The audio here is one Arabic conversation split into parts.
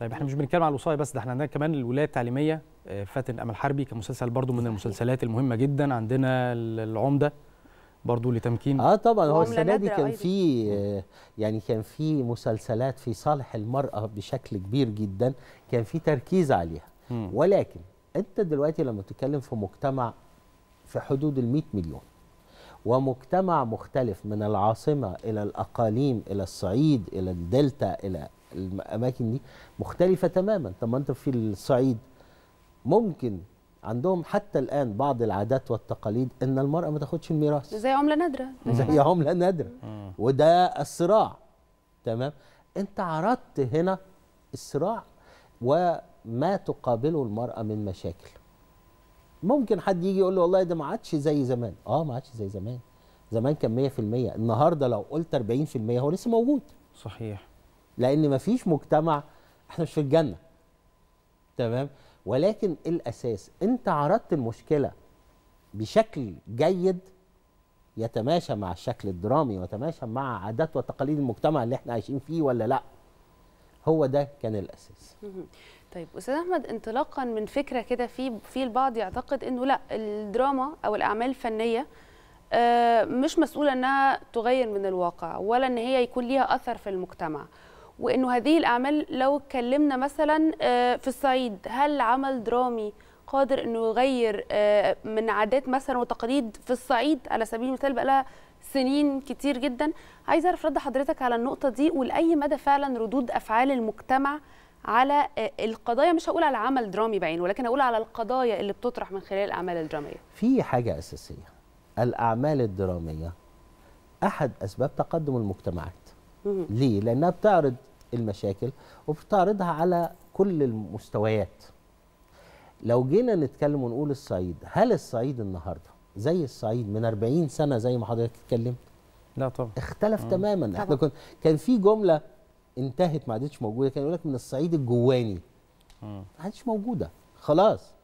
طيب احنا مش بنتكلم على الوصايه بس ده احنا عندنا كمان الولايه التعليميه آه، فاتن امل حربي كمسلسل برضو من المسلسلات المهمه جدا عندنا العمده برضو لتمكين اه طبعا هو السنه دي كان في آه، يعني كان في مسلسلات في صالح المراه بشكل كبير جدا كان في تركيز عليها ولكن انت دلوقتي لما تتكلم في مجتمع في حدود ال 100 مليون ومجتمع مختلف من العاصمه الى الاقاليم الى الصعيد الى الدلتا الى الاماكن دي مختلفه تماما طب ما انت في الصعيد ممكن عندهم حتى الان بعض العادات والتقاليد ان المراه ما تاخدش الميراث زي عمله نادره زي عمله نادره وده الصراع تمام انت عرضت هنا الصراع وما تقابله المراه من مشاكل ممكن حد يجي يقول له والله ده ما عادش زي زمان اه ما عادش زي زمان زمان كان 100% النهارده لو قلت 40% هو لسه موجود صحيح لان مفيش مجتمع احنا مش في الجنه تمام ولكن الاساس انت عرضت المشكله بشكل جيد يتماشى مع الشكل الدرامي ويتماشى مع عادات وتقاليد المجتمع اللي احنا عايشين فيه ولا لا هو ده كان الاساس طيب استاذ احمد انطلاقا من فكره كده في في البعض يعتقد انه لا الدراما او الاعمال الفنيه آه، مش مسؤوله انها تغير من الواقع ولا ان هي يكون ليها اثر في المجتمع وانه هذه الاعمال لو اتكلمنا مثلا آه، في الصعيد هل عمل درامي قادر انه يغير آه، من عادات مثلا وتقاليد في الصعيد على سبيل المثال بقى لها سنين كتير جدا عايزه اعرف رد حضرتك على النقطه دي ولاي مدى فعلا ردود افعال المجتمع على آه، القضايا مش هقول على عمل درامي بعينه ولكن هقول على القضايا اللي بتطرح من خلال الاعمال الدراميه في حاجه اساسيه الاعمال الدراميه احد اسباب تقدم المجتمعات ليه لانها بتعرض المشاكل وبتعرضها على كل المستويات لو جينا نتكلم ونقول الصعيد هل الصعيد النهارده زي الصعيد من 40 سنه زي ما حضرتك اتكلمت لا طبعا اختلف مم. تماما طبعا. احنا كنت كان في جمله انتهت ما عادتش موجوده كان يقول لك من الصعيد الجواني ما عادتش موجوده خلاص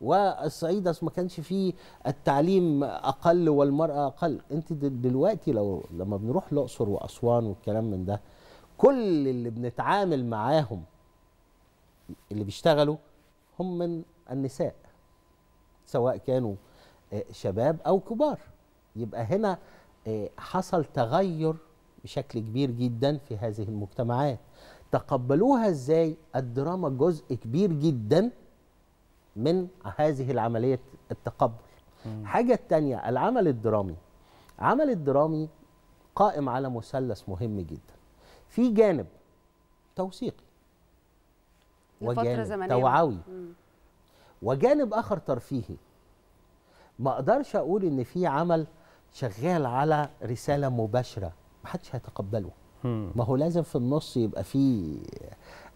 والصعيد ما كانش فيه التعليم اقل والمراه اقل انت دلوقتي لو لما بنروح الاقصر واسوان والكلام من ده كل اللي بنتعامل معاهم اللي بيشتغلوا هم من النساء سواء كانوا آه، شباب او كبار يبقى هنا آه، حصل تغير بشكل كبير جدا في هذه المجتمعات تقبلوها ازاي الدراما جزء كبير جدا من هذه العمليه التقبل حاجه تانية العمل الدرامي عمل الدرامي قائم على مثلث مهم جدا في جانب توثيقي وجانب توعوي وجانب اخر ترفيهي ما اقدرش اقول ان في عمل شغال على رساله مباشره محدش هيتقبله ما هو لازم في النص يبقى في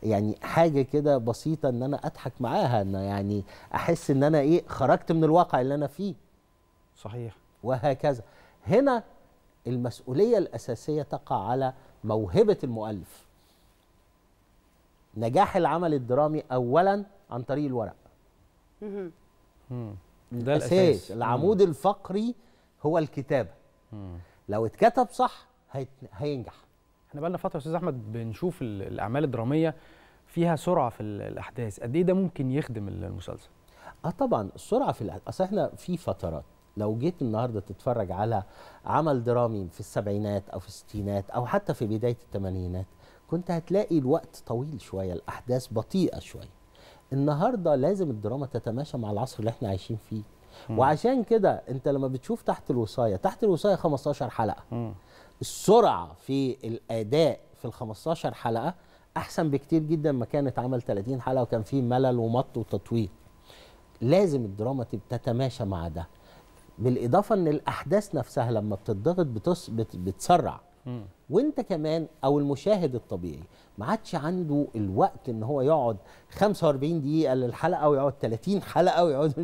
يعني حاجه كده بسيطه ان انا اضحك معاها ان يعني احس ان انا ايه خرجت من الواقع اللي انا فيه صحيح وهكذا هنا المسؤوليه الاساسيه تقع على موهبه المؤلف نجاح العمل الدرامي اولا عن طريق الورق ده الاساس العمود الفقري هو الكتابه لو اتكتب صح هينجح احنا بقى لنا فتره يا استاذ احمد بنشوف الاعمال الدراميه فيها سرعه في الاحداث قد ايه ده ممكن يخدم المسلسل اه طبعا السرعه في الاحداث اصل احنا في فترات لو جيت النهارده تتفرج على عمل درامي في السبعينات او في الستينات او حتى في بدايه الثمانينات كنت هتلاقي الوقت طويل شويه الاحداث بطيئه شويه النهارده لازم الدراما تتماشى مع العصر اللي احنا عايشين فيه وعشان كده انت لما بتشوف تحت الوصايه تحت الوصايه 15 حلقه السرعه في الاداء في ال 15 حلقه احسن بكتير جدا ما كانت عمل 30 حلقه وكان فيه ملل ومط وتطويل لازم الدراما تتماشى مع ده بالاضافه ان الاحداث نفسها لما بتضغط بتص... بت... بتسرع م. وانت كمان او المشاهد الطبيعي ما عادش عنده الوقت ان هو يقعد 45 دقيقه للحلقه ويقعد 30 حلقه ويقعد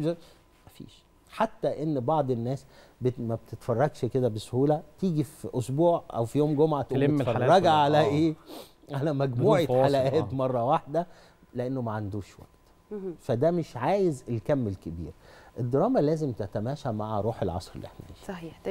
ما فيش حتى ان بعض الناس بت... ما بتتفرجش كده بسهوله تيجي في اسبوع او في يوم جمعه تقوم تتفرج على آه. ايه على مجموعه حلقات آه. مره واحده لانه ما عندوش وقت فده مش عايز الكم الكبير الدراما لازم تتماشى مع روح العصر اللي احنا فيه صحيح